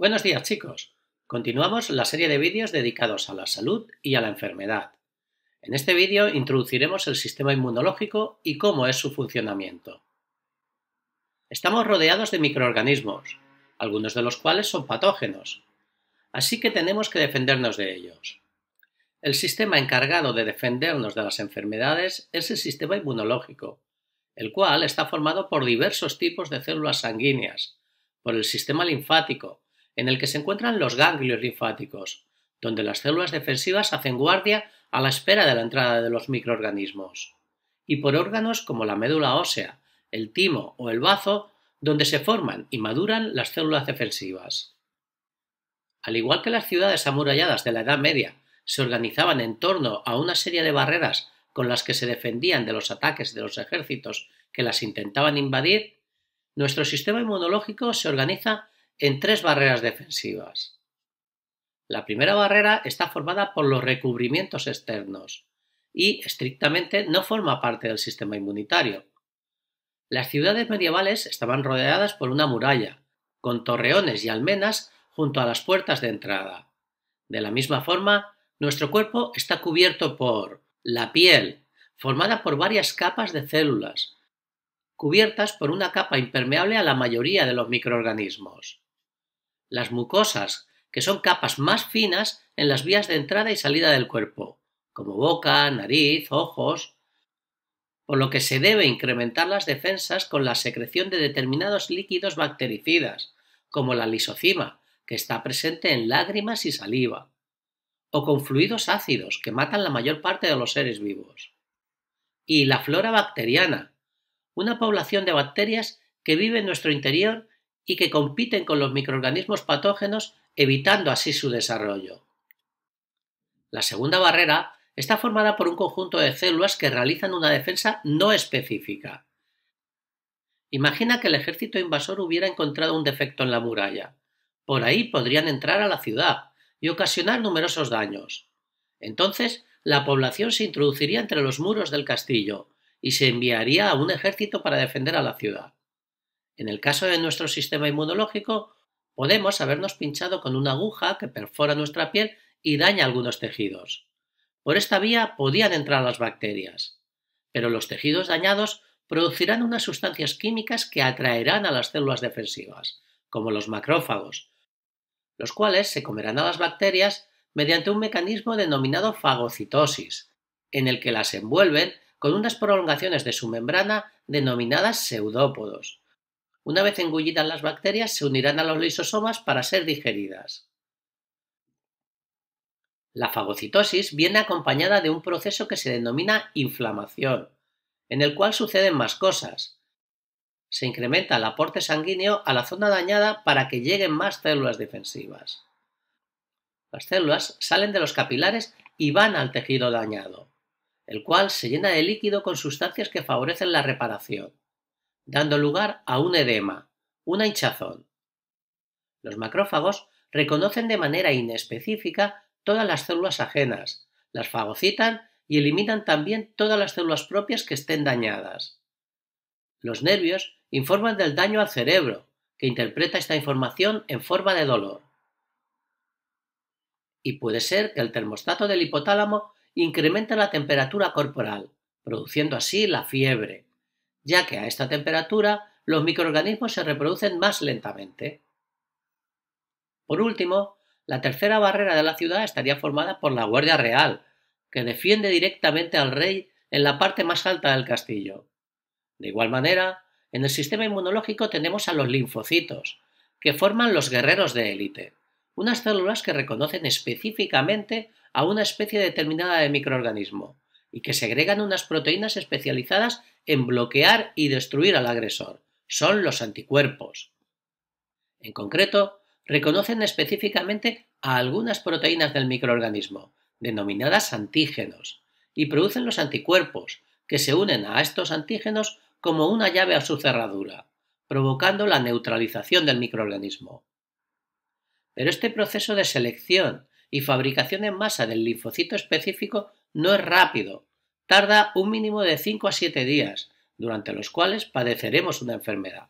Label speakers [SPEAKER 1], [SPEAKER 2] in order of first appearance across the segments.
[SPEAKER 1] Buenos días chicos. Continuamos la serie de vídeos dedicados a la salud y a la enfermedad. En este vídeo introduciremos el sistema inmunológico y cómo es su funcionamiento. Estamos rodeados de microorganismos, algunos de los cuales son patógenos, así que tenemos que defendernos de ellos. El sistema encargado de defendernos de las enfermedades es el sistema inmunológico, el cual está formado por diversos tipos de células sanguíneas, por el sistema linfático, en el que se encuentran los ganglios linfáticos, donde las células defensivas hacen guardia a la espera de la entrada de los microorganismos, y por órganos como la médula ósea, el timo o el bazo, donde se forman y maduran las células defensivas. Al igual que las ciudades amuralladas de la Edad Media se organizaban en torno a una serie de barreras con las que se defendían de los ataques de los ejércitos que las intentaban invadir, nuestro sistema inmunológico se organiza en tres barreras defensivas. La primera barrera está formada por los recubrimientos externos y estrictamente no forma parte del sistema inmunitario. Las ciudades medievales estaban rodeadas por una muralla, con torreones y almenas junto a las puertas de entrada. De la misma forma, nuestro cuerpo está cubierto por la piel, formada por varias capas de células, cubiertas por una capa impermeable a la mayoría de los microorganismos las mucosas, que son capas más finas en las vías de entrada y salida del cuerpo, como boca, nariz, ojos, por lo que se debe incrementar las defensas con la secreción de determinados líquidos bactericidas, como la lisocima, que está presente en lágrimas y saliva, o con fluidos ácidos, que matan la mayor parte de los seres vivos. Y la flora bacteriana, una población de bacterias que vive en nuestro interior y que compiten con los microorganismos patógenos evitando así su desarrollo. La segunda barrera está formada por un conjunto de células que realizan una defensa no específica. Imagina que el ejército invasor hubiera encontrado un defecto en la muralla. Por ahí podrían entrar a la ciudad y ocasionar numerosos daños. Entonces, la población se introduciría entre los muros del castillo y se enviaría a un ejército para defender a la ciudad. En el caso de nuestro sistema inmunológico, podemos habernos pinchado con una aguja que perfora nuestra piel y daña algunos tejidos. Por esta vía podían entrar las bacterias, pero los tejidos dañados producirán unas sustancias químicas que atraerán a las células defensivas, como los macrófagos, los cuales se comerán a las bacterias mediante un mecanismo denominado fagocitosis, en el que las envuelven con unas prolongaciones de su membrana denominadas pseudópodos. Una vez engullidas las bacterias, se unirán a los lisosomas para ser digeridas. La fagocitosis viene acompañada de un proceso que se denomina inflamación, en el cual suceden más cosas. Se incrementa el aporte sanguíneo a la zona dañada para que lleguen más células defensivas. Las células salen de los capilares y van al tejido dañado, el cual se llena de líquido con sustancias que favorecen la reparación dando lugar a un edema, una hinchazón. Los macrófagos reconocen de manera inespecífica todas las células ajenas, las fagocitan y eliminan también todas las células propias que estén dañadas. Los nervios informan del daño al cerebro, que interpreta esta información en forma de dolor. Y puede ser que el termostato del hipotálamo incremente la temperatura corporal, produciendo así la fiebre ya que a esta temperatura los microorganismos se reproducen más lentamente. Por último, la tercera barrera de la ciudad estaría formada por la Guardia Real, que defiende directamente al rey en la parte más alta del castillo. De igual manera, en el sistema inmunológico tenemos a los linfocitos, que forman los guerreros de élite, unas células que reconocen específicamente a una especie determinada de microorganismo, y que segregan unas proteínas especializadas en bloquear y destruir al agresor. Son los anticuerpos. En concreto, reconocen específicamente a algunas proteínas del microorganismo, denominadas antígenos, y producen los anticuerpos, que se unen a estos antígenos como una llave a su cerradura, provocando la neutralización del microorganismo. Pero este proceso de selección y fabricación en masa del linfocito específico no es rápido, tarda un mínimo de 5 a 7 días, durante los cuales padeceremos una enfermedad.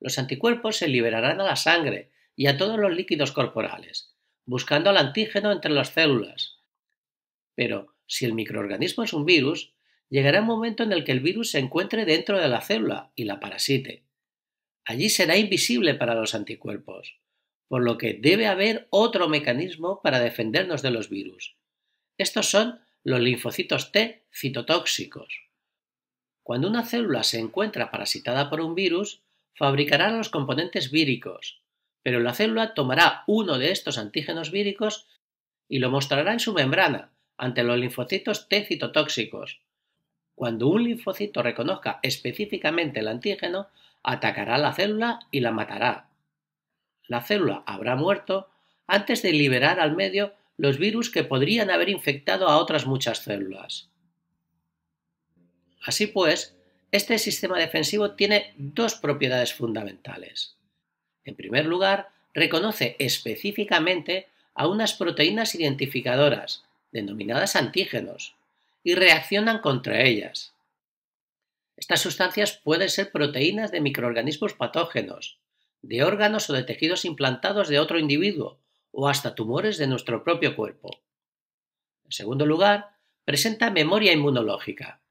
[SPEAKER 1] Los anticuerpos se liberarán a la sangre y a todos los líquidos corporales, buscando al antígeno entre las células. Pero si el microorganismo es un virus, llegará un momento en el que el virus se encuentre dentro de la célula y la parasite. Allí será invisible para los anticuerpos, por lo que debe haber otro mecanismo para defendernos de los virus, estos son los linfocitos T citotóxicos. Cuando una célula se encuentra parasitada por un virus, fabricará los componentes víricos, pero la célula tomará uno de estos antígenos víricos y lo mostrará en su membrana ante los linfocitos T citotóxicos. Cuando un linfocito reconozca específicamente el antígeno, atacará a la célula y la matará. La célula habrá muerto antes de liberar al medio los virus que podrían haber infectado a otras muchas células. Así pues, este sistema defensivo tiene dos propiedades fundamentales. En primer lugar, reconoce específicamente a unas proteínas identificadoras, denominadas antígenos, y reaccionan contra ellas. Estas sustancias pueden ser proteínas de microorganismos patógenos, de órganos o de tejidos implantados de otro individuo, o hasta tumores de nuestro propio cuerpo. En segundo lugar, presenta memoria inmunológica,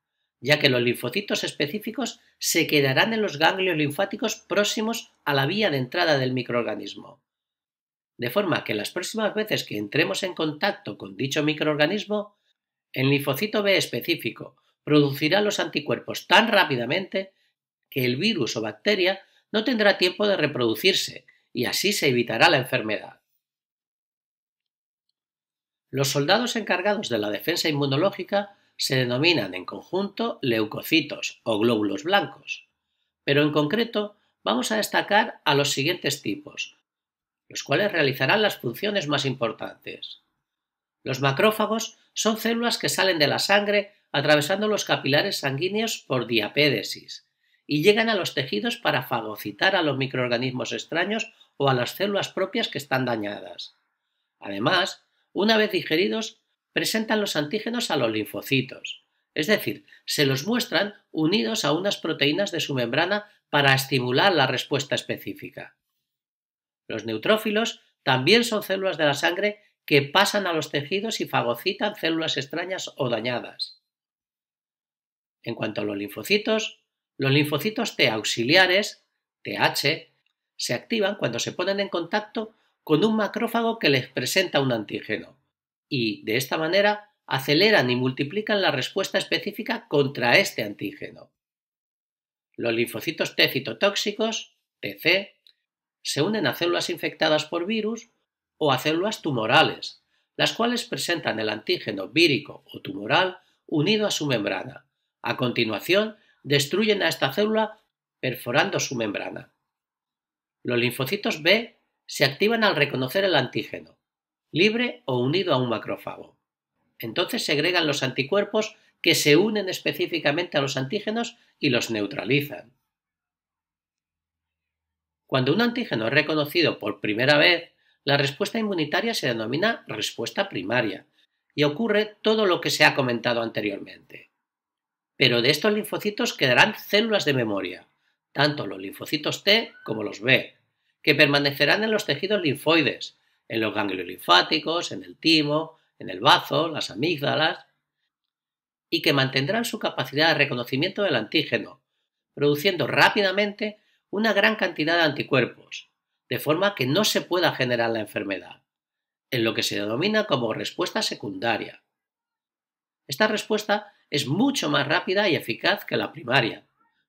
[SPEAKER 1] ya que los linfocitos específicos se quedarán en los ganglios linfáticos próximos a la vía de entrada del microorganismo. De forma que las próximas veces que entremos en contacto con dicho microorganismo, el linfocito B específico producirá los anticuerpos tan rápidamente que el virus o bacteria no tendrá tiempo de reproducirse y así se evitará la enfermedad. Los soldados encargados de la defensa inmunológica se denominan en conjunto leucocitos o glóbulos blancos, pero en concreto vamos a destacar a los siguientes tipos, los cuales realizarán las funciones más importantes. Los macrófagos son células que salen de la sangre atravesando los capilares sanguíneos por diapédesis y llegan a los tejidos para fagocitar a los microorganismos extraños o a las células propias que están dañadas. Además, una vez digeridos, presentan los antígenos a los linfocitos, es decir, se los muestran unidos a unas proteínas de su membrana para estimular la respuesta específica. Los neutrófilos también son células de la sangre que pasan a los tejidos y fagocitan células extrañas o dañadas. En cuanto a los linfocitos, los linfocitos T auxiliares, TH, se activan cuando se ponen en contacto con un macrófago que les presenta un antígeno, y, de esta manera, aceleran y multiplican la respuesta específica contra este antígeno. Los linfocitos T citotóxicos, TC, se unen a células infectadas por virus o a células tumorales, las cuales presentan el antígeno vírico o tumoral unido a su membrana. A continuación, destruyen a esta célula perforando su membrana. Los linfocitos B se activan al reconocer el antígeno, libre o unido a un macrófago. Entonces segregan los anticuerpos que se unen específicamente a los antígenos y los neutralizan. Cuando un antígeno es reconocido por primera vez, la respuesta inmunitaria se denomina respuesta primaria y ocurre todo lo que se ha comentado anteriormente. Pero de estos linfocitos quedarán células de memoria, tanto los linfocitos T como los B, que permanecerán en los tejidos linfoides, en los ganglios linfáticos, en el timo, en el bazo, las amígdalas, y que mantendrán su capacidad de reconocimiento del antígeno, produciendo rápidamente una gran cantidad de anticuerpos, de forma que no se pueda generar la enfermedad, en lo que se denomina como respuesta secundaria. Esta respuesta es mucho más rápida y eficaz que la primaria,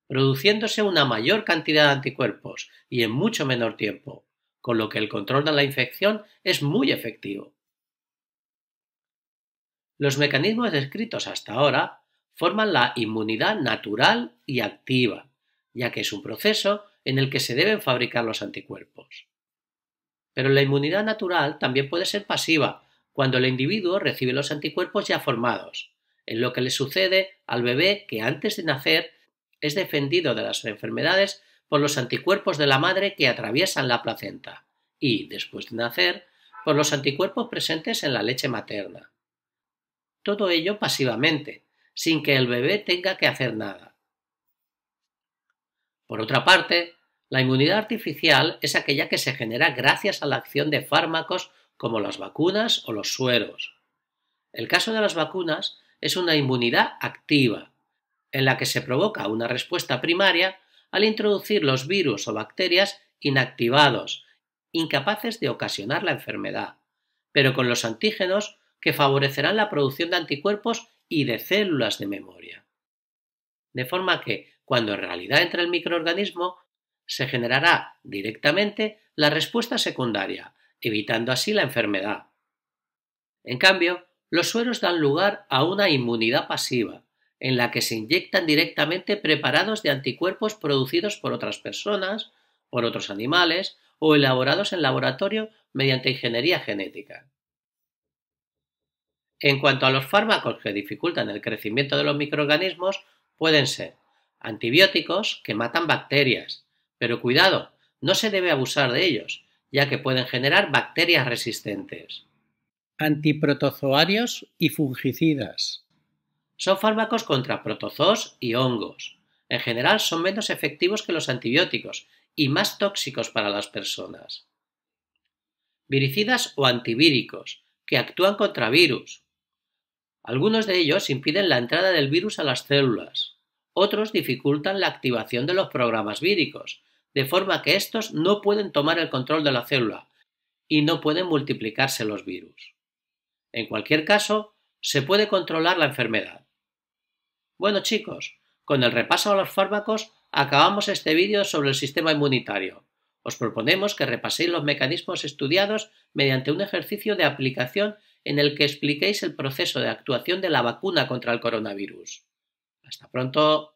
[SPEAKER 1] produciéndose una mayor cantidad de anticuerpos y en mucho menor tiempo, con lo que el control de la infección es muy efectivo. Los mecanismos descritos hasta ahora forman la inmunidad natural y activa, ya que es un proceso en el que se deben fabricar los anticuerpos. Pero la inmunidad natural también puede ser pasiva, cuando el individuo recibe los anticuerpos ya formados, en lo que le sucede al bebé que antes de nacer es defendido de las enfermedades por los anticuerpos de la madre que atraviesan la placenta y, después de nacer, por los anticuerpos presentes en la leche materna. Todo ello pasivamente, sin que el bebé tenga que hacer nada. Por otra parte, la inmunidad artificial es aquella que se genera gracias a la acción de fármacos como las vacunas o los sueros. El caso de las vacunas es una inmunidad activa, en la que se provoca una respuesta primaria al introducir los virus o bacterias inactivados, incapaces de ocasionar la enfermedad, pero con los antígenos que favorecerán la producción de anticuerpos y de células de memoria. De forma que, cuando en realidad entra el microorganismo, se generará directamente la respuesta secundaria, evitando así la enfermedad. En cambio, los sueros dan lugar a una inmunidad pasiva, en la que se inyectan directamente preparados de anticuerpos producidos por otras personas, por otros animales o elaborados en laboratorio mediante ingeniería genética. En cuanto a los fármacos que dificultan el crecimiento de los microorganismos, pueden ser antibióticos que matan bacterias, pero cuidado, no se debe abusar de ellos, ya que pueden generar bacterias resistentes. Antiprotozoarios y fungicidas. Son fármacos contra protozoos y hongos. En general son menos efectivos que los antibióticos y más tóxicos para las personas. Viricidas o antivíricos, que actúan contra virus. Algunos de ellos impiden la entrada del virus a las células. Otros dificultan la activación de los programas víricos, de forma que estos no pueden tomar el control de la célula y no pueden multiplicarse los virus. En cualquier caso, se puede controlar la enfermedad. Bueno chicos, con el repaso a los fármacos acabamos este vídeo sobre el sistema inmunitario. Os proponemos que repaséis los mecanismos estudiados mediante un ejercicio de aplicación en el que expliquéis el proceso de actuación de la vacuna contra el coronavirus. Hasta pronto.